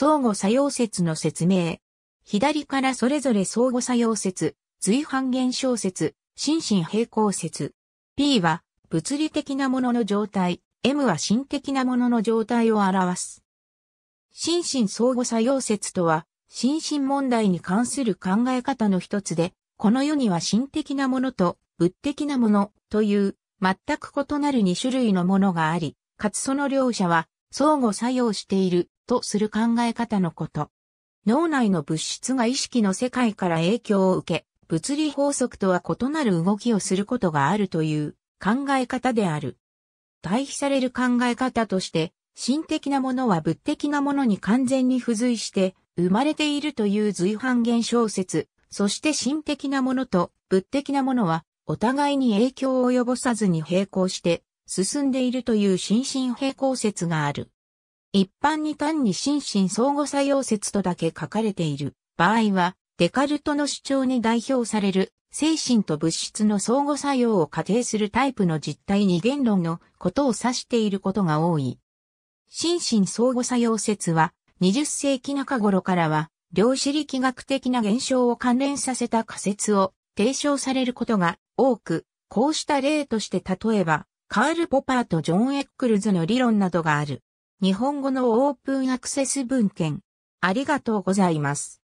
相互作用説の説明。左からそれぞれ相互作用説、随伴現象説、心身平行説。P は物理的なものの状態、M は心的なものの状態を表す。心身相互作用説とは、心身問題に関する考え方の一つで、この世には心的なものと物的なものという全く異なる2種類のものがあり、かつその両者は相互作用しているとする考え方のこと。脳内の物質が意識の世界から影響を受け、物理法則とは異なる動きをすることがあるという考え方である。対比される考え方として、心的なものは物的なものに完全に付随して生まれているという随伴現象説、そして心的なものと物的なものはお互いに影響を及ぼさずに並行して進んでいるという心身並行説がある。一般に単に心身相互作用説とだけ書かれている場合は、デカルトの主張に代表される精神と物質の相互作用を仮定するタイプの実態に言論のことを指していることが多い。心身相互作用説は20世紀中頃からは量子力学的な現象を関連させた仮説を提唱されることが多く、こうした例として例えば、カール・ポパーとジョン・エックルズの理論などがある。日本語のオープンアクセス文献。ありがとうございます。